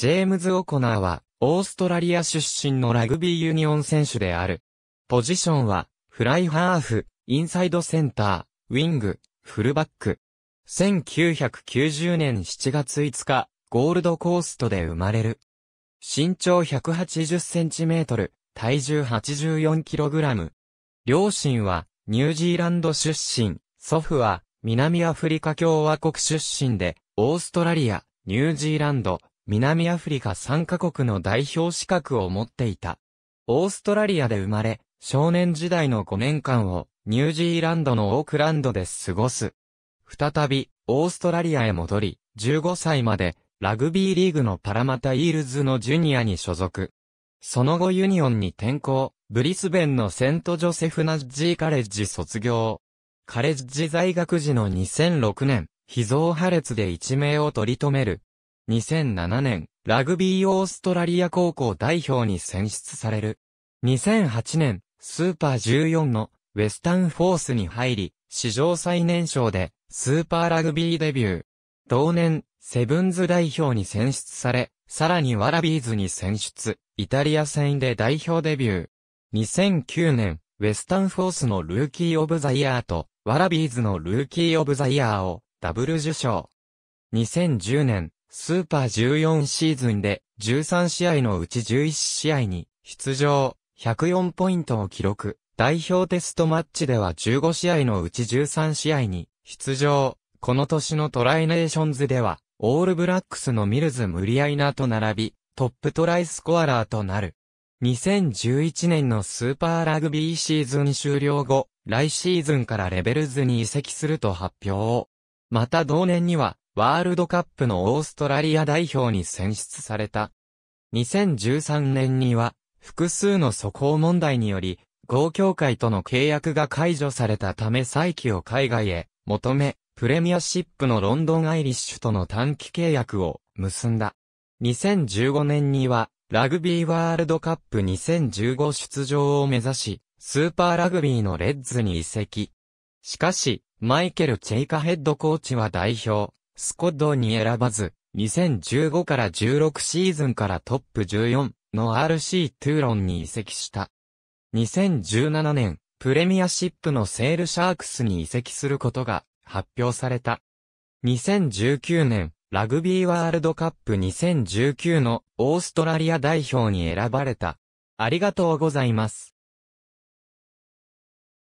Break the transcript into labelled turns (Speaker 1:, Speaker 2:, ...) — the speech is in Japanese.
Speaker 1: ジェームズ・オコナーは、オーストラリア出身のラグビーユニオン選手である。ポジションは、フライハーフ、インサイドセンター、ウィング、フルバック。1990年7月5日、ゴールドコーストで生まれる。身長1 8 0トル、体重8 4ラム。両親は、ニュージーランド出身、祖父は、南アフリカ共和国出身で、オーストラリア、ニュージーランド、南アフリカ3カ国の代表資格を持っていた。オーストラリアで生まれ、少年時代の5年間をニュージーランドのオークランドで過ごす。再び、オーストラリアへ戻り、15歳までラグビーリーグのパラマタイールズのジュニアに所属。その後ユニオンに転校、ブリスベンのセントジョセフナッジーカレッジ卒業。カレッジ在学時の2006年、秘蔵破裂で一命を取り留める2007年、ラグビーオーストラリア高校代表に選出される。2008年、スーパー14のウェスタンフォースに入り、史上最年少でスーパーラグビーデビュー。同年、セブンズ代表に選出され、さらにワラビーズに選出、イタリア戦で代表デビュー。2009年、ウェスタンフォースのルーキーオブザイヤーと、ワラビーズのルーキーオブザイヤーをダブル受賞。2010年、スーパー14シーズンで13試合のうち11試合に出場、104ポイントを記録。代表テストマッチでは15試合のうち13試合に出場。この年のトライネーションズでは、オールブラックスのミルズ・ムリアイナと並び、トップトライスコアラーとなる。2011年のスーパーラグビーシーズン終了後、来シーズンからレベルズに移籍すると発表。また同年には、ワールドカップのオーストラリア代表に選出された。2013年には、複数の素行問題により、合協会との契約が解除されたため再起を海外へ求め、プレミアシップのロンドンアイリッシュとの短期契約を結んだ。2015年には、ラグビーワールドカップ2015出場を目指し、スーパーラグビーのレッズに移籍。しかし、マイケル・チェイカヘッドコーチは代表、スコッドに選ばず、2015から16シーズンからトップ14の RC トゥーロンに移籍した。2017年、プレミアシップのセールシャークスに移籍することが発表された。2019年、ラグビーワールドカップ2019のオーストラリア代表に選ばれた。ありがとうございます。